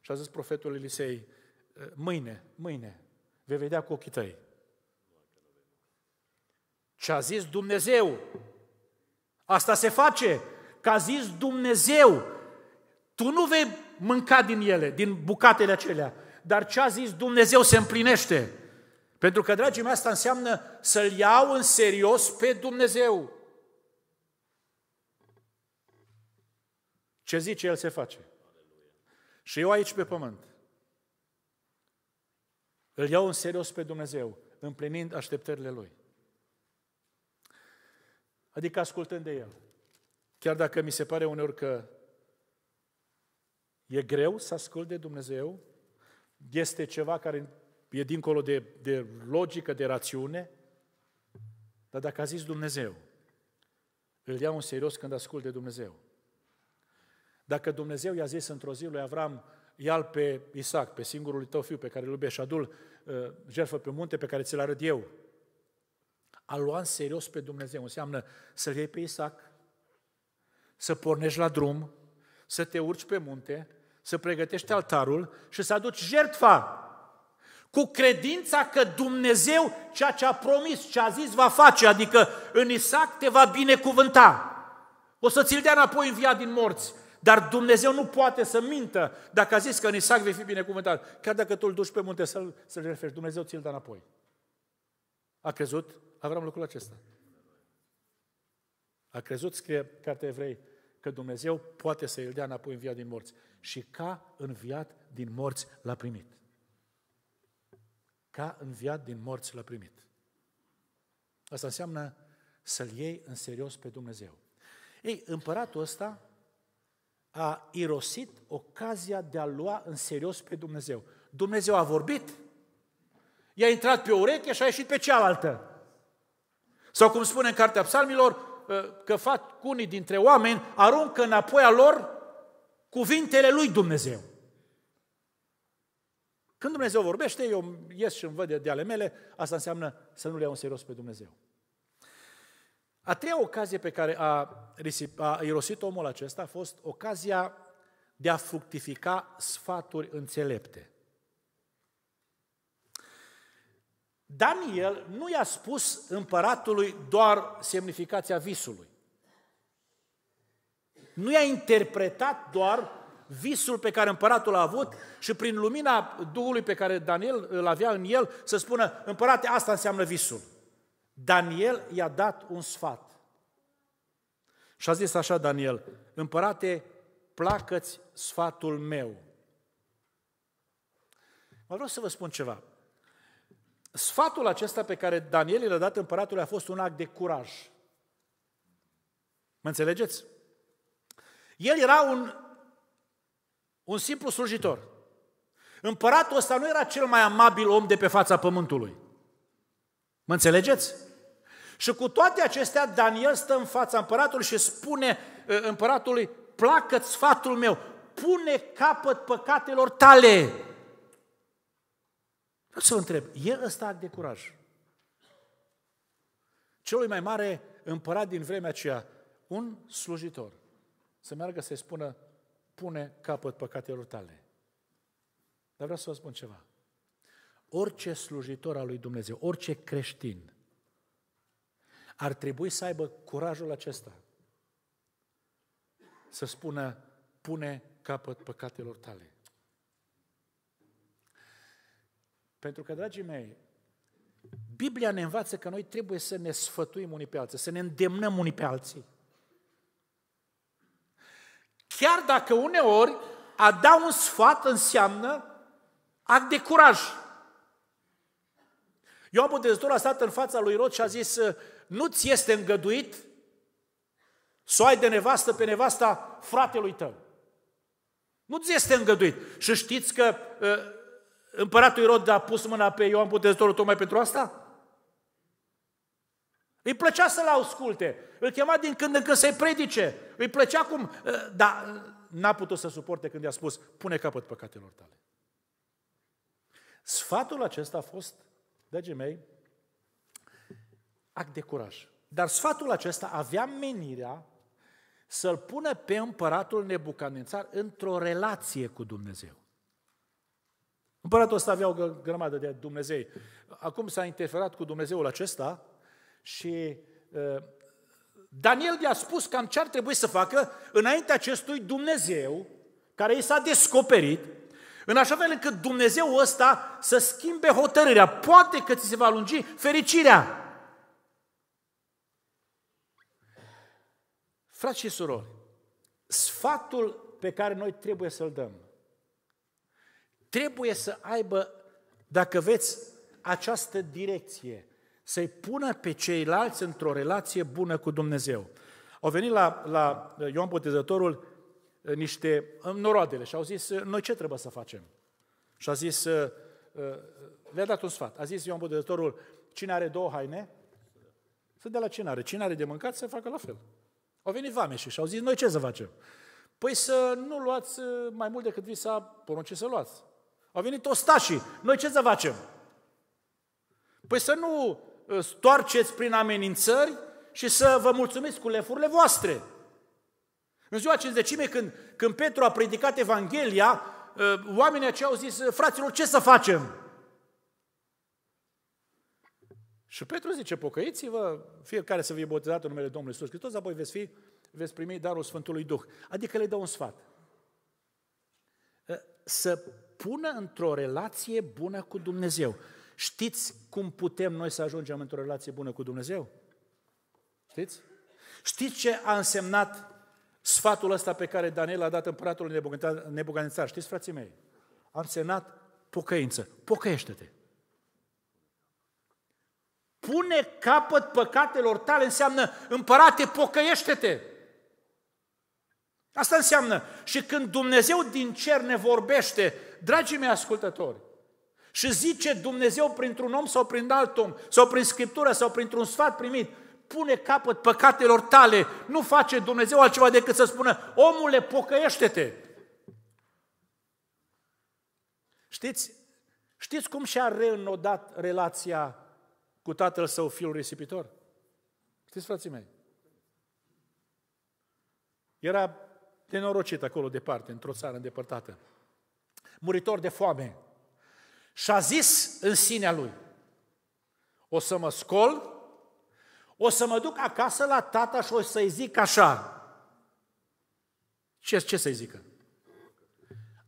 Și a zis profetul Elisei, eh, mâine, mâine, vei vedea cu ochii tăi. Ce a zis Dumnezeu. Asta se face. Că a zis Dumnezeu. Tu nu vei mânca din ele, din bucatele acelea. Dar ce a zis Dumnezeu se împlinește. Pentru că, dragii mei, asta înseamnă să-L iau în serios pe Dumnezeu. Ce zice El se face. Și eu aici pe pământ îl iau în serios pe Dumnezeu, împlinind așteptările Lui. Adică ascultând de El. Chiar dacă mi se pare uneori că e greu să ascult de Dumnezeu, este ceva care e dincolo de, de logică, de rațiune, dar dacă a zis Dumnezeu, îl iau în serios când ascult de Dumnezeu. Dacă Dumnezeu i-a zis într-o zi lui Avram, ia pe Isaac, pe singurul tău fiu pe care îl iubești adul uh, jertfă pe munte pe care ți-l arăt eu. A lua în serios pe Dumnezeu înseamnă să-l iei pe Isaac, să pornești la drum, să te urci pe munte, să pregătești altarul și să aduci jertfa cu credința că Dumnezeu ceea ce a promis, ce a zis va face, adică în Isaac te va binecuvânta. O să ți-l dea înapoi în via din morți. Dar Dumnezeu nu poate să mintă dacă a zis că în Isaac vei fi binecuvântat. Chiar dacă tu îl duci pe munte să-l, să referi, Dumnezeu ți-l dă înapoi. A crezut Avram lucrul acesta. A crezut, scrie cartea evrei, că Dumnezeu poate să îl dea înapoi în viața din morți. Și ca înviat din morți l-a primit. Ca înviat din morți l-a primit. Asta înseamnă să-L iei în serios pe Dumnezeu. Ei, împăratul ăsta a irosit ocazia de a lua în serios pe Dumnezeu. Dumnezeu a vorbit, i-a intrat pe ureche și a ieșit pe cealaltă. Sau cum spune în Cartea Psalmilor, ă, că fac unii dintre oameni, aruncă înapoi a lor cuvintele lui Dumnezeu. Când Dumnezeu vorbește, eu ies și îmi văd de ale mele, asta înseamnă să nu le iau în serios pe Dumnezeu. A treia ocazie pe care a, risip, a irosit omul acesta a fost ocazia de a fructifica sfaturi înțelepte. Daniel nu i-a spus împăratului doar semnificația visului. Nu i-a interpretat doar visul pe care împăratul a avut și prin lumina Duhului pe care Daniel îl avea în el să spună, împărate, asta înseamnă visul. Daniel i-a dat un sfat. Și a zis așa Daniel, împărate, placă-ți sfatul meu. Mă vreau să vă spun ceva. Sfatul acesta pe care Daniel l-a dat împăratului a fost un act de curaj. Mă înțelegeți? El era un, un simplu slujitor. Împăratul ăsta nu era cel mai amabil om de pe fața pământului. Mă înțelegeți? Și cu toate acestea, Daniel stă în fața împăratului și spune uh, împăratului, placă sfatul meu, pune capăt păcatelor tale. Vreau să vă întreb, e ăsta act de curaj? Celui mai mare împărat din vremea aceea, un slujitor, să meargă să-i spună, pune capăt păcatelor tale. Dar vreau să vă spun ceva. Orice slujitor al lui Dumnezeu, orice creștin, ar trebui să aibă curajul acesta să spună, pune capăt păcatelor tale. Pentru că, dragii mei, Biblia ne învață că noi trebuie să ne sfătuim unii pe alții, să ne îndemnăm unii pe alții. Chiar dacă uneori a da un sfat înseamnă act de curaj. Ioan Botezătorul a stat în fața lui Rod și a zis, nu ți este îngăduit să o ai de nevastă pe nevasta fratelui tău. Nu ți este îngăduit. Și știți că ă, împăratul Irod a pus mâna pe Ioan Botezătorul tocmai pentru asta? Îi plăcea să-l asculte, îl chema din când în când să-i predice, îi plăcea cum... Ă, dar n-a putut să suporte când i-a spus, pune capăt păcatelor tale. Sfatul acesta a fost, dragii mei, Act de curaj. Dar sfatul acesta avea menirea să-l pună pe împăratul Nebucanețar într-o relație cu Dumnezeu. Împăratul ăsta avea o grămadă de Dumnezei. Acum s-a interferat cu Dumnezeul acesta și uh, Daniel i-a spus cam ce ar trebui să facă înainte acestui Dumnezeu care i s-a descoperit, în așa fel încât Dumnezeu ăsta să schimbe hotărârea. Poate că ți se va lungi fericirea, Frați și surori, sfatul pe care noi trebuie să-l dăm, trebuie să aibă, dacă veți, această direcție, să-i pună pe ceilalți într-o relație bună cu Dumnezeu. Au venit la, la Ioan Botezătorul eh, niște eh, noroadele și au zis, eh, noi ce trebuie să facem? Și a zis, le-a dat un sfat. A zis Ioan Botezătorul, cine are două haine, să dea la cine are. Cine are de mâncat, să facă la fel. Au venit vameșii și au zis, noi ce să facem? Păi să nu luați uh, mai mult decât vi s-a poruncit să luați. Au venit ostașii, noi ce să facem? Păi să nu uh, stoarceți prin amenințări și să vă mulțumiți cu lefurile voastre. În ziua cinzecime, când, când Petru a predicat Evanghelia, uh, oamenii aceia au zis, fraților, ce să facem? Și Petru zice, pocăiți-vă, fiecare să fie botezat în numele Domnului Iisus Hristos, apoi veți, fi, veți primi darul Sfântului Duh. Adică le dă un sfat. Să pună într-o relație bună cu Dumnezeu. Știți cum putem noi să ajungem într-o relație bună cu Dumnezeu? Știți? Știți ce a însemnat sfatul ăsta pe care Daniel a dat împăratului nebucanițar? Știți, frații mei? A însemnat pocăință. Pocăiește-te! Pune capăt păcatelor tale înseamnă, împărate, pocăiește-te! Asta înseamnă. Și când Dumnezeu din cer ne vorbește, dragii mei ascultători, și zice Dumnezeu printr-un om sau prin alt om, sau prin Scriptură, sau printr-un sfat primit, pune capăt păcatelor tale. Nu face Dumnezeu altceva decât să spună, omule, pocăiește-te! Știți, știți cum și-a reînodat relația cu tatăl său fiul risipitor? Știți, frații mei? Era nenorocit acolo departe, într-o țară îndepărtată. Muritor de foame. Și a zis în sinea lui, o să mă scol, o să mă duc acasă la tata și o să-i zic așa. Ce, ce să-i zică?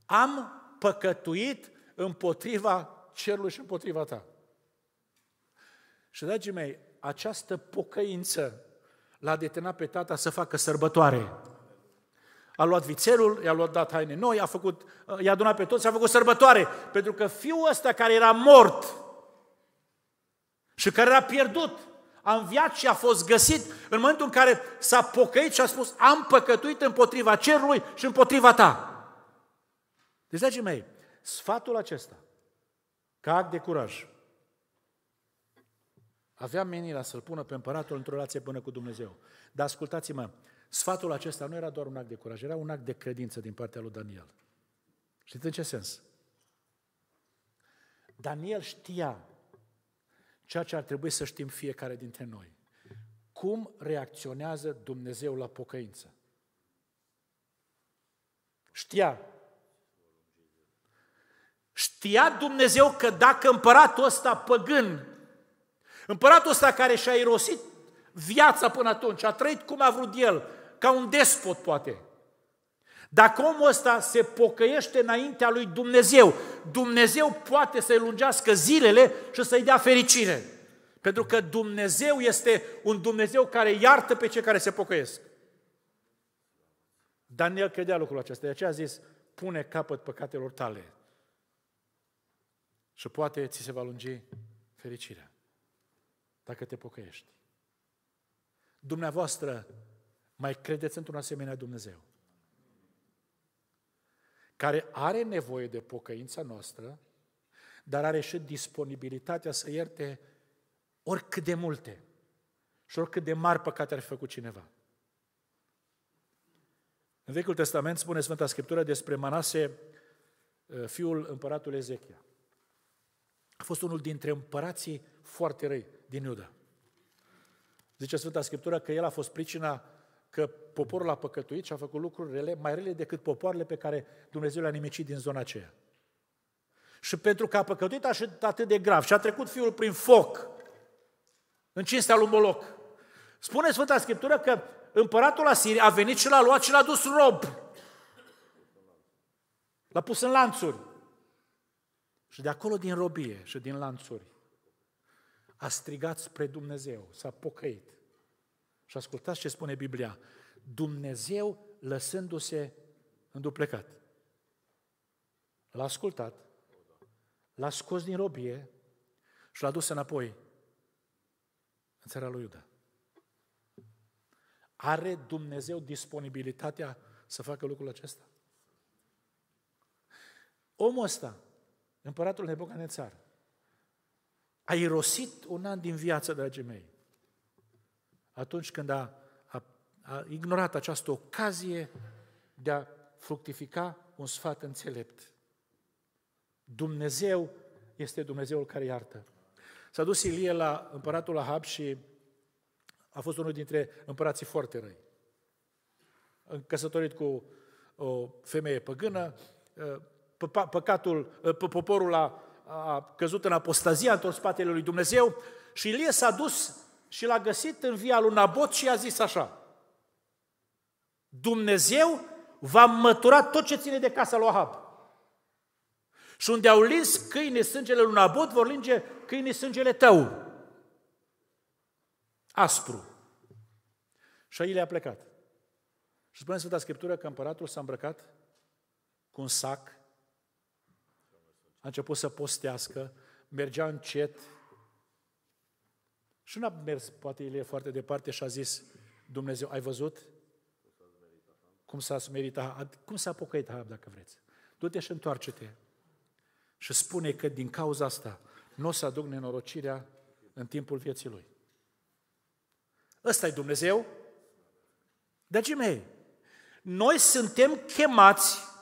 Am păcătuit împotriva cerului și împotriva ta. Și, dragii mei, această pocăință l-a detenat pe tata să facă sărbătoare. A luat vițelul, i-a luat dat haine noi, a făcut, i-a adunat pe toți și a făcut sărbătoare. Pentru că fiul ăsta care era mort și care era pierdut, a înviat și a fost găsit în momentul în care s-a pocăit și a spus am păcătuit împotriva cerului și împotriva ta. Deci, dragii mei, sfatul acesta, ca act de curaj, avea menirea să-l pună pe împăratul într-o relație bună cu Dumnezeu. Dar ascultați-mă, sfatul acesta nu era doar un act de curaj, era un act de credință din partea lui Daniel. Știți în ce sens? Daniel știa ceea ce ar trebui să știm fiecare dintre noi. Cum reacționează Dumnezeu la pocăință? Știa. Știa Dumnezeu că dacă împăratul ăsta păgân Împăratul ăsta care și-a irosit viața până atunci, a trăit cum a vrut el, ca un despot poate. Dacă omul ăsta se pocăiește înaintea lui Dumnezeu, Dumnezeu poate să-i lungească zilele și să-i dea fericire. Pentru că Dumnezeu este un Dumnezeu care iartă pe cei care se pocăiesc. Daniel credea lucrul acesta, de aceea a zis, pune capăt păcatelor tale și poate ți se va lungi fericirea dacă te pocăiești. Dumneavoastră mai credeți într-un asemenea Dumnezeu care are nevoie de pocăința noastră, dar are și disponibilitatea să ierte oricât de multe și oricât de mari păcate ar fi făcut cineva. În Vechiul Testament spune Sfânta Scriptură despre Manase, eh, fiul împăratului Ezechia. A fost unul dintre împărații foarte răi din Iuda. Zice Sfânta Scriptură că el a fost pricina că poporul a păcătuit și a făcut lucruri rele, mai rele decât popoarele pe care Dumnezeu le-a nimicit din zona aceea. Și pentru că a păcătuit atât de grav și a trecut fiul prin foc, în cinstea lui Moloc. Spune Sfânta Scriptură că împăratul Asiriei a venit și l-a luat și l-a dus rob. L-a pus în lanțuri. Și de acolo din robie și din lanțuri a strigat spre Dumnezeu, s-a pocăit. Și ascultați ce spune Biblia. Dumnezeu lăsându-se înduplecat. L-a ascultat, l-a scos din robie și l-a dus înapoi în țara lui Iuda. Are Dumnezeu disponibilitatea să facă lucrul acesta? Omul ăsta, împăratul Nebucanețar, a irosit un an din viață, dragii mei. Atunci când a, a, a ignorat această ocazie de a fructifica un sfat înțelept. Dumnezeu este Dumnezeul care iartă. S-a dus Ilie la împăratul Ahab și a fost unul dintre împărații foarte răi. Căsătorit cu o femeie păgână, păcatul, poporul a a căzut în apostazia, a întors spatele lui Dumnezeu și Ilie s-a dus și l-a găsit în via lui Nabot și a zis așa, Dumnezeu va mătura tot ce ține de casa lui Ahab. Și unde au lins câine sângele lui Nabot, vor linge câine sângele tău. Aspru. Și Ilie a plecat. Și spune Sfânta Scriptură că împăratul s-a îmbrăcat cu un sac a început să postească, mergea încet și nu a mers, poate el e foarte departe și a zis, Dumnezeu, ai văzut cum s-a smerit Ahab, cum s-a pocăit Ahab, dacă vreți. Du-te și întoarce-te și spune că din cauza asta nu o să aduc nenorocirea în timpul vieții lui. Ăsta e Dumnezeu? Dragii mei, noi suntem chemați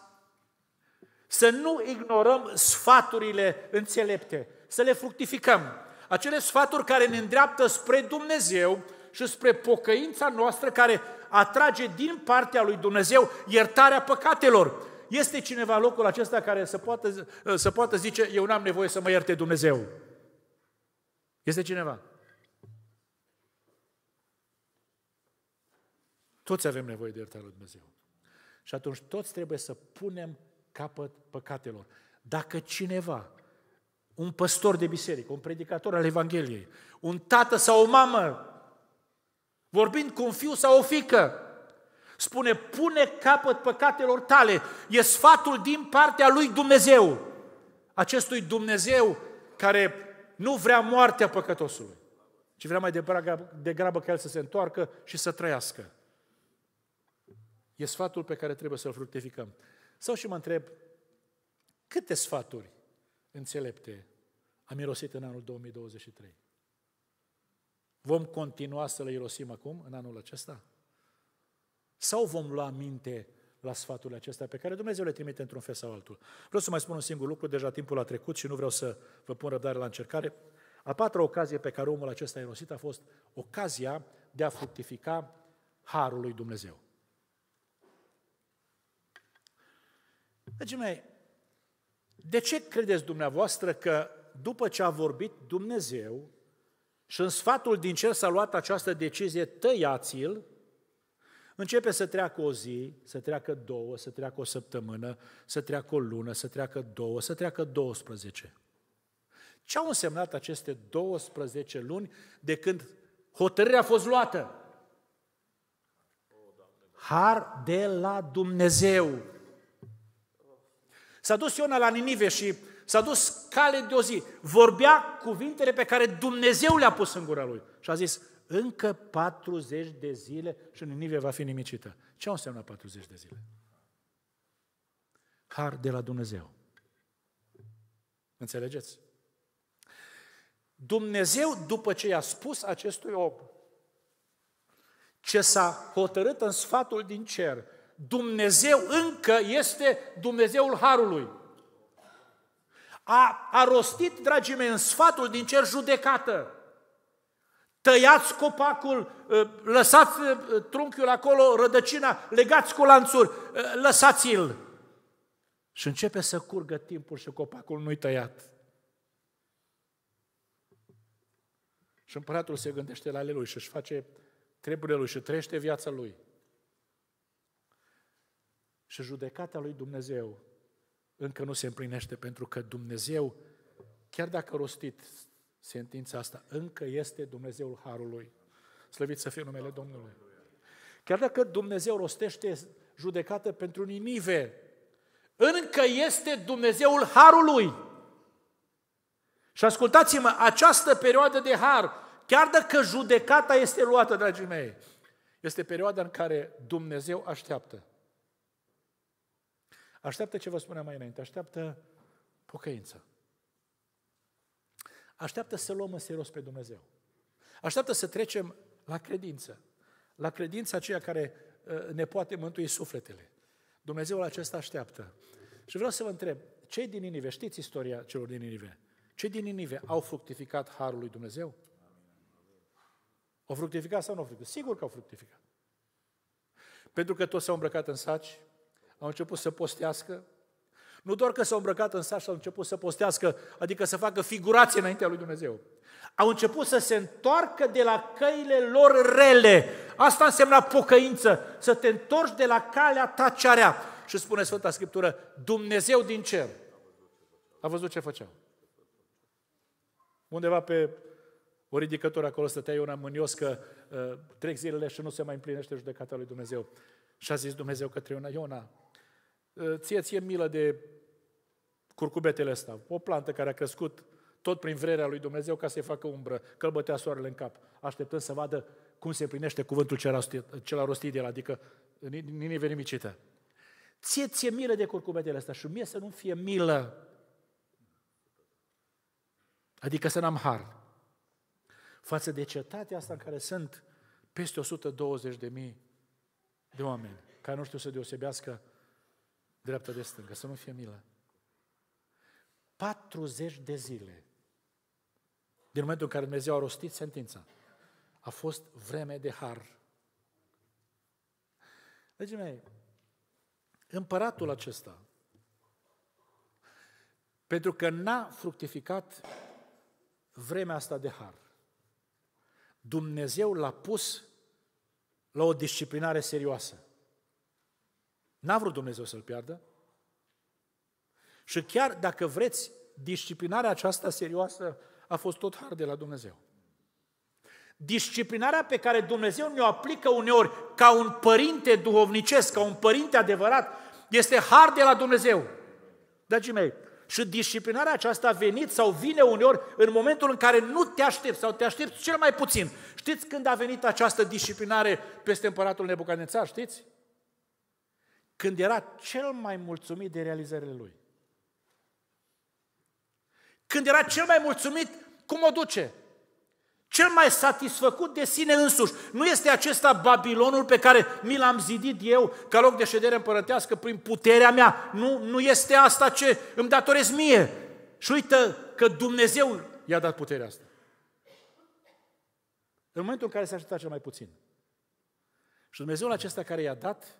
să nu ignorăm sfaturile înțelepte, să le fructificăm. Acele sfaturi care ne îndreaptă spre Dumnezeu și spre pocăința noastră care atrage din partea lui Dumnezeu iertarea păcatelor. Este cineva locul acesta care să poată, să poată zice, eu n-am nevoie să mă ierte Dumnezeu. Este cineva? Toți avem nevoie de iertarea lui Dumnezeu. Și atunci toți trebuie să punem capăt păcatelor. Dacă cineva, un păstor de biserică, un predicator al Evangheliei, un tată sau o mamă, vorbind cu un fiu sau o fică, spune, pune capăt păcatelor tale, e sfatul din partea lui Dumnezeu, acestui Dumnezeu care nu vrea moartea păcătosului, ci vrea mai degrabă ca el să se întoarcă și să trăiască. E sfatul pe care trebuie să-l fructificăm. Sau și mă întreb, câte sfaturi înțelepte am irosit în anul 2023? Vom continua să le irosim acum, în anul acesta? Sau vom lua minte la sfaturile acestea pe care Dumnezeu le trimite într-un fel sau altul? Vreau să mai spun un singur lucru, deja timpul a trecut și nu vreau să vă pun răbdare la încercare. A patra ocazie pe care omul acesta a irosit a fost ocazia de a fructifica harul lui Dumnezeu. Dragii mei, de ce credeți dumneavoastră că după ce a vorbit Dumnezeu și în sfatul din cer s-a luat această decizie, tăiați-l, începe să treacă o zi, să treacă două, să treacă o săptămână, să treacă o lună, să treacă două, să treacă 12. Ce au însemnat aceste 12 luni de când hotărârea a fost luată? Har de la Dumnezeu. S-a dus Iona la Ninive și s-a dus cale de o zi. Vorbea cuvintele pe care Dumnezeu le-a pus în gura lui. Și a zis, încă 40 de zile și Ninive va fi nimicită. Ce au însemnat 40 de zile? Har de la Dumnezeu. Înțelegeți? Dumnezeu, după ce i-a spus acestui om, ce s-a hotărât în sfatul din cer, Dumnezeu încă este Dumnezeul Harului. A, a rostit, dragii mei, în sfatul din cer judecată. Tăiați copacul, ă, lăsați ă, trunchiul acolo, rădăcina, legați cu lanțuri, ă, lăsați-l. Și începe să curgă timpul și copacul nu-i tăiat. Și împăratul se gândește la ale lui și își face treburile lui și trăiește viața lui și judecata lui Dumnezeu încă nu se împlinește, pentru că Dumnezeu, chiar dacă a rostit sentința asta, încă este Dumnezeul Harului. Slăvit să fie numele Domnului. Chiar dacă Dumnezeu rostește judecată pentru Ninive, încă este Dumnezeul Harului. Și ascultați-mă, această perioadă de har, chiar dacă judecata este luată, dragii mei, este perioada în care Dumnezeu așteaptă Așteaptă ce vă spuneam mai înainte, așteaptă pocăință. Așteaptă să luăm în serios pe Dumnezeu. Așteaptă să trecem la credință. La credința aceea care uh, ne poate mântui sufletele. Dumnezeul acesta așteaptă. Și vreau să vă întreb, cei din Ninive, știți istoria celor din Ninive? Cei din Ninive au fructificat Harul lui Dumnezeu? Au fructificat sau nu au fructificat? Sigur că au fructificat. Pentru că toți s-au îmbrăcat în saci, au început să postească. Nu doar că s-au îmbrăcat în sași, au început să postească, adică să facă figurație înaintea lui Dumnezeu. Au început să se întoarcă de la căile lor rele. Asta însemna pocăință, să te întorci de la calea ta cearea. Și spune Sfânta Scriptură, Dumnezeu din cer a văzut ce făceau. Undeva pe o ridicătură acolo stătea Iona Mânios că uh, trec zilele și nu se mai împlinește judecata lui Dumnezeu. Și a zis Dumnezeu către Iona, Iona, Eh, ție ție milă de curcubetele ăsta, o plantă care a crescut tot prin vrerea lui Dumnezeu ca să-i facă umbră, că bătea soarele în cap, așteptând să vadă cum se împlinește cuvântul cel a rostit el, adică Ninive nimicită. Ție ție milă de curcubetele astea și mie să nu fie milă. Adică să n-am har. Față de cetatea asta în care sunt peste 120 de mii de oameni care nu știu să deosebească dreapta de stânga, să nu fie milă. 40 de zile din momentul în care Dumnezeu a rostit sentința. A fost vreme de har. Dragii mei, împăratul acesta, pentru că n-a fructificat vremea asta de har, Dumnezeu l-a pus la o disciplinare serioasă. N-a vrut Dumnezeu să-l piardă. Și chiar dacă vreți, disciplinarea aceasta serioasă a fost tot har de la Dumnezeu. Disciplinarea pe care Dumnezeu ne-o aplică uneori ca un părinte duhovnicesc, ca un părinte adevărat, este har de la Dumnezeu. Dragii mei, și disciplinarea aceasta a venit sau vine uneori în momentul în care nu te aștepți sau te aștepți cel mai puțin. Știți când a venit această disciplinare peste împăratul Nebucanețar, știți? când era cel mai mulțumit de realizările lui. Când era cel mai mulțumit, cum o duce? Cel mai satisfăcut de sine însuși. Nu este acesta Babilonul pe care mi l-am zidit eu ca loc de ședere împărătească prin puterea mea. Nu, nu este asta ce îmi datorez mie. Și uită că Dumnezeu i-a dat puterea asta. În momentul în care se aștepta cel mai puțin. Și Dumnezeul acesta care i-a dat,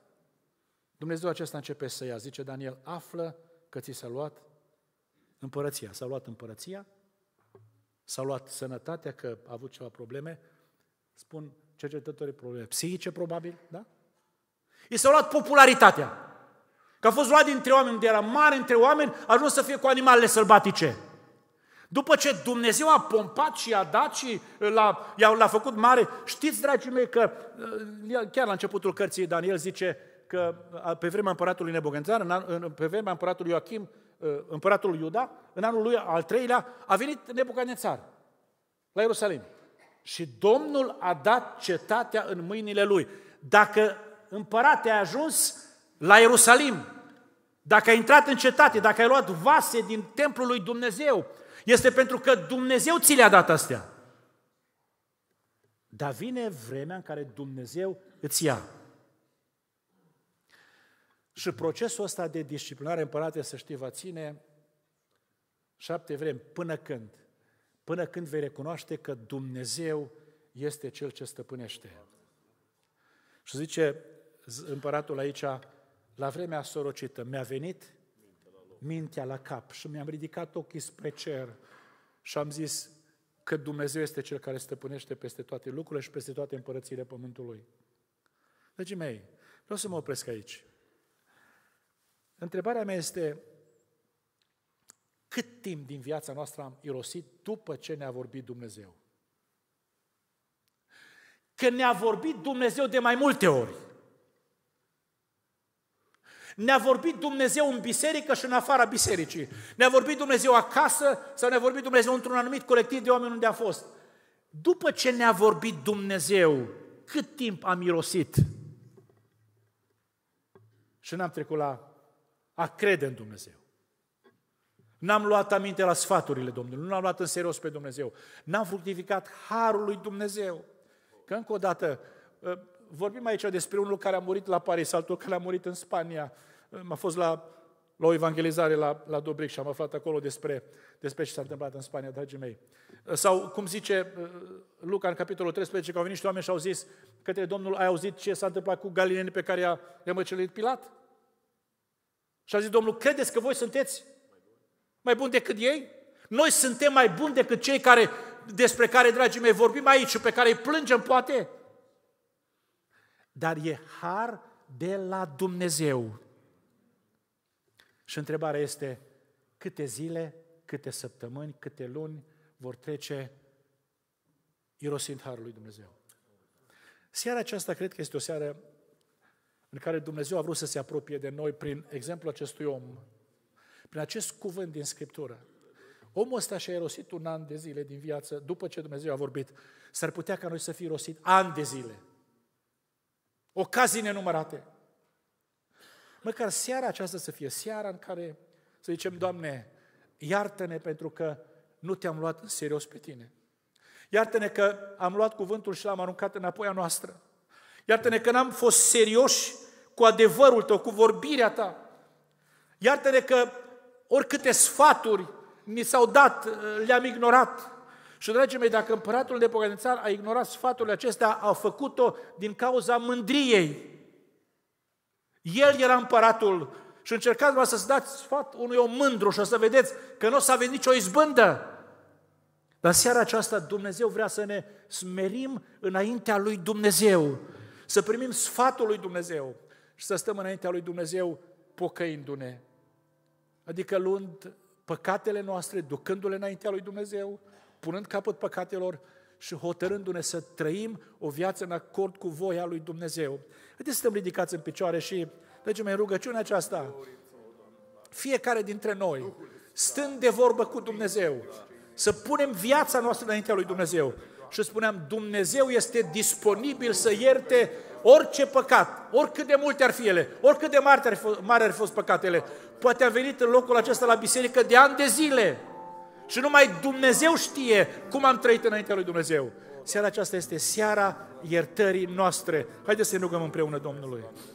Dumnezeu acesta începe să ia, zice Daniel, află că ți s-a luat împărăția. S-a luat împărăția, s-a luat sănătatea, că a avut ceva probleme, spun cercetătorii probleme psihice, probabil, da? I s-a luat popularitatea. Că a fost luat dintre oameni, unde era mare între oameni, a ajuns să fie cu animalele sălbatice. După ce Dumnezeu a pompat și a dat și l-a, l-a făcut mare, știți, dragii mei, că uh, chiar la începutul cărții Daniel zice, că pe vremea împăratului Nebogânțar, pe vremea împăratului Ioachim, ă, împăratul Iuda, în anul lui al treilea, a venit Nebucanețar la Ierusalim. Și Domnul a dat cetatea în mâinile lui. Dacă împărate a ajuns la Ierusalim, dacă a intrat în cetate, dacă ai luat vase din templul lui Dumnezeu, este pentru că Dumnezeu ți le-a dat astea. Dar vine vremea în care Dumnezeu îți ia. Și procesul ăsta de disciplinare, împărate, să știi, va ține șapte vremi, până când? Până când vei recunoaște că Dumnezeu este Cel ce stăpânește. Și zice împăratul aici, la vremea sorocită, mi-a venit mintea la cap și mi-am ridicat ochii spre cer și am zis că Dumnezeu este Cel care stăpânește peste toate lucrurile și peste toate împărățirile Pământului. Dragii mei, vreau să mă opresc aici. Întrebarea mea este, cât timp din viața noastră am irosit după ce ne-a vorbit Dumnezeu? Că ne-a vorbit Dumnezeu de mai multe ori. Ne-a vorbit Dumnezeu în biserică și în afara bisericii. Ne-a vorbit Dumnezeu acasă sau ne-a vorbit Dumnezeu într-un anumit colectiv de oameni unde a fost. După ce ne-a vorbit Dumnezeu, cât timp am irosit? Și n-am trecut la a crede în Dumnezeu. N-am luat aminte la sfaturile Domnului, nu am luat în serios pe Dumnezeu. N-am fructificat harul lui Dumnezeu. Că încă o dată, ă, vorbim aici despre unul care a murit la Paris, altul care a murit în Spania. Ă, m-a fost la, la o evangelizare la, la Dobric și am aflat acolo despre, despre ce s-a întâmplat în Spania, dragii mei. Ă, sau, cum zice Luca în capitolul 13, că au venit și oameni și au zis către Domnul, ai auzit ce s-a întâmplat cu galinenii pe care i-a rămăcelit Pilat? Și a zis Domnul, credeți că voi sunteți mai buni decât ei? Noi suntem mai buni decât cei care, despre care, dragii mei, vorbim aici și pe care îi plângem, poate? Dar e har de la Dumnezeu. Și întrebarea este, câte zile, câte săptămâni, câte luni vor trece irosind harul lui Dumnezeu? Seara aceasta cred că este o seară în care Dumnezeu a vrut să se apropie de noi prin exemplul acestui om, prin acest cuvânt din Scriptură. Omul ăsta și-a erosit un an de zile din viață după ce Dumnezeu a vorbit. S-ar putea ca noi să fi erosit ani de zile. Ocazii nenumărate. Măcar seara aceasta să fie seara în care să zicem, Doamne, iartă-ne pentru că nu te-am luat în serios pe tine. Iartă-ne că am luat cuvântul și l-am aruncat înapoi a noastră. Iartă-ne că n-am fost serioși cu adevărul tău, cu vorbirea ta. Iartă-ne că oricâte sfaturi mi s-au dat, uh, le-am ignorat. Și, dragii mei, dacă împăratul de nepoganițan a ignorat sfaturile acestea, a făcut-o din cauza mândriei. El era împăratul și încercați să-ți dați sfat unui om mândru și o să vedeți că nu o să aveți nicio izbândă. Dar seara aceasta Dumnezeu vrea să ne smerim înaintea lui Dumnezeu, să primim sfatul lui Dumnezeu și să stăm înaintea lui Dumnezeu pocăindu-ne. Adică luând păcatele noastre, ducându-le înaintea lui Dumnezeu, punând capăt păcatelor și hotărându-ne să trăim o viață în acord cu voia lui Dumnezeu. Haideți să stăm ridicați în picioare și legem în rugăciunea aceasta. Fiecare dintre noi, stând de vorbă cu Dumnezeu, să punem viața noastră înaintea lui Dumnezeu și spuneam, Dumnezeu este disponibil să ierte orice păcat, oricât de multe ar fi ele, oricât de mari ar, fi, mari ar fi fost păcatele. Poate a venit în locul acesta la biserică de ani de zile și numai Dumnezeu știe cum am trăit înaintea lui Dumnezeu. Seara aceasta este seara iertării noastre. Haideți să ne rugăm împreună Domnului.